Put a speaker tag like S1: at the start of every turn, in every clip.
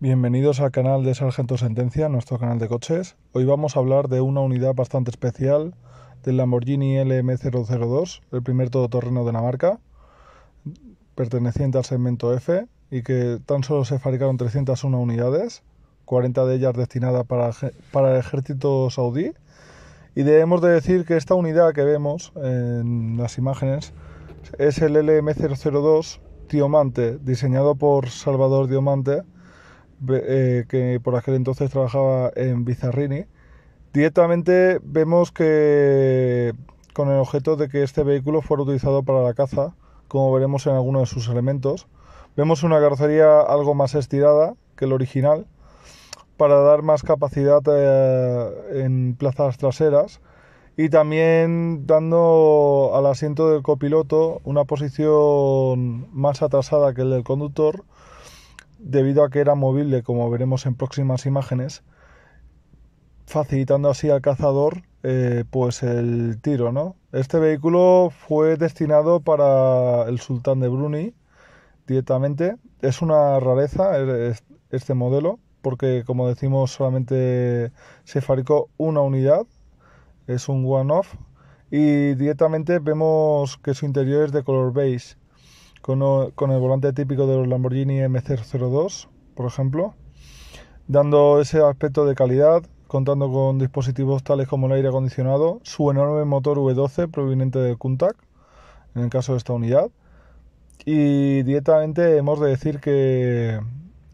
S1: Bienvenidos al canal de Sargento Sentencia, nuestro canal de coches. Hoy vamos a hablar de una unidad bastante especial del Lamborghini LM002, el primer todoterreno de la marca, perteneciente al segmento F y que tan solo se fabricaron 301 unidades, 40 de ellas destinadas para, para el ejército saudí. Y debemos de decir que esta unidad que vemos en las imágenes es el LM002 tiomante diseñado por Salvador Diamante eh, que por aquel entonces trabajaba en Bizarrini, directamente vemos que con el objeto de que este vehículo fuera utilizado para la caza, como veremos en algunos de sus elementos. Vemos una carrocería algo más estirada que el original para dar más capacidad eh, en plazas traseras y también dando al asiento del copiloto una posición más atrasada que el del conductor debido a que era móvil eh, como veremos en próximas imágenes, facilitando así al cazador eh, pues el tiro, ¿no? Este vehículo fue destinado para el sultán de Brunei directamente. Es una rareza er, este modelo porque como decimos solamente se fabricó una unidad, es un one-off y directamente vemos que su interior es de color beige con, el volante típico de los Lamborghini MC02, por ejemplo, dando ese aspecto de calidad, contando con dispositivos tales como el aire acondicionado, su enorme motor V12 proveniente de Kuntak, en el caso de esta unidad, y directamente hemos de decir que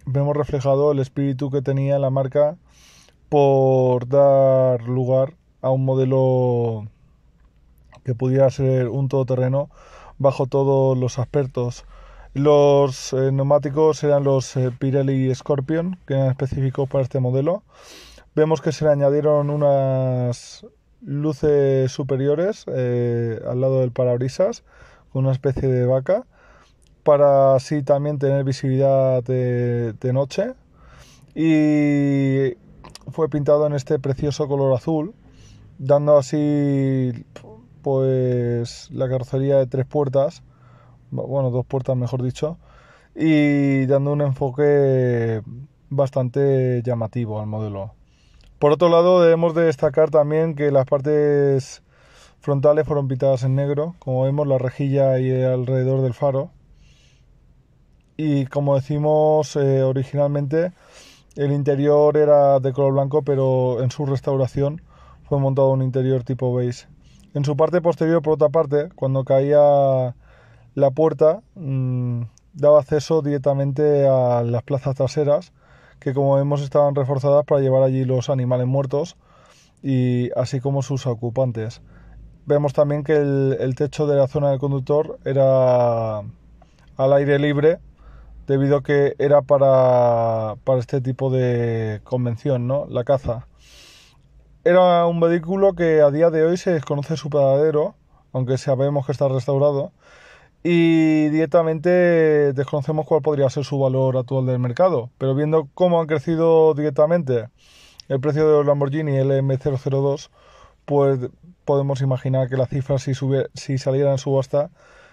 S1: vemos reflejado el espíritu que tenía la marca por dar lugar a un modelo que pudiera ser un todoterreno bajo todos los aspectos. Los eh, neumáticos eran los eh, Pirelli Scorpion, que eran específicos para este modelo. Vemos que se le añadieron unas luces superiores eh, al lado del parabrisas, con una especie de vaca, para así también tener visibilidad de noche. Y fue pintado en este precioso color azul, dando así pues la carrocería de tres puertas, bueno, dos puertas mejor dicho, y dando un enfoque bastante llamativo al modelo. Por otro lado, debemos de destacar también que las partes frontales fueron pintadas en negro, como vemos la rejilla y alrededor del faro. Y como decimos eh, originalmente, el interior era de color blanco, pero en su restauración fue montado un interior tipo beige. En su parte posterior, por otra parte, cuando caía la puerta, mm, daba acceso directamente a las plazas traseras, que como vemos estaban reforzadas para llevar allí los animales muertos y así como sus ocupantes. Vemos también que el, techo de la zona del conductor era al aire libre debido a que era para, para este tipo de convención, ¿no? La caza. Era un vehículo que a día de hoy se desconoce su paradero, aunque sabemos que está restaurado, y directamente desconocemos cuál podría ser su valor actual del mercado. Pero viendo cómo han crecido directamente el precio los Lamborghini LM002, pues podemos imaginar que la cifra si, si saliera en subasta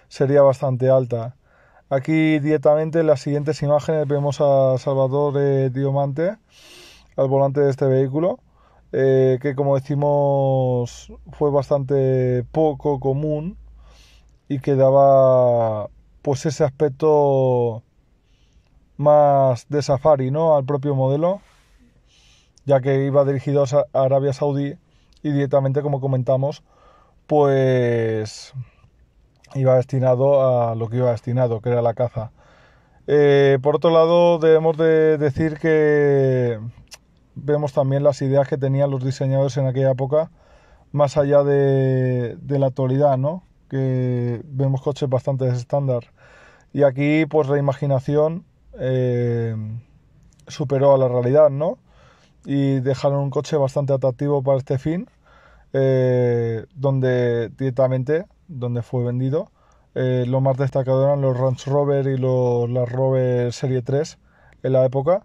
S1: sería bastante alta. Aquí directamente en las siguientes imágenes vemos a Salvador eh, Diamante al volante de este vehículo eh, que como decimos fue bastante poco común y que daba pues ese aspecto más de safari ¿no? al propio modelo ya que iba dirigido a Arabia Saudí y directamente como comentamos pues iba destinado a lo que iba destinado que era la caza eh, por otro lado debemos de decir que vemos también las ideas que tenían los diseñadores en aquella época, más allá de, de la actualidad, ¿no? que vemos coches bastante estándar. Y aquí, pues la imaginación eh, superó a la realidad, ¿no? Y dejaron un coche bastante atractivo para este fin, eh, donde directamente, donde fue vendido, eh, lo más destacado eran los Range Rover y los, las Rover Serie 3 en la época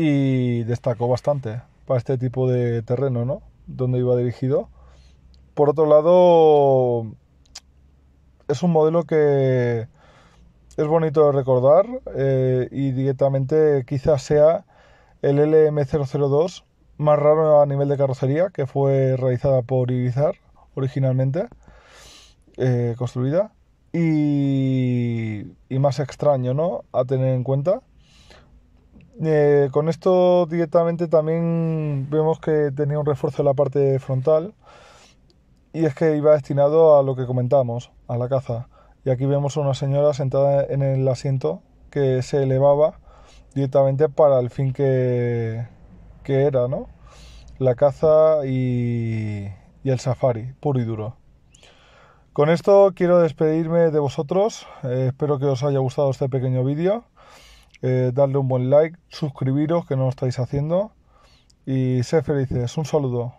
S1: y destacó bastante para este tipo de terreno, ¿no? Donde iba dirigido. Por otro lado, es un modelo que es bonito de recordar eh, y directamente quizás sea el LM002 más raro a nivel de carrocería que fue realizada por Irizar originalmente, eh, construida, y, y, más extraño ¿no? a tener en cuenta. Eh, con esto directamente también vemos que tenía un refuerzo en la parte frontal y es que iba destinado a lo que comentamos, a la caza. Y aquí vemos a una señora sentada en el asiento que se elevaba directamente para el fin que, era, ¿no? La caza y, el safari, puro y duro. Con esto quiero despedirme de vosotros, eh, espero que os haya gustado este pequeño vídeo eh, darle un buen like, suscribiros que no lo estáis haciendo y ser felices. Un saludo.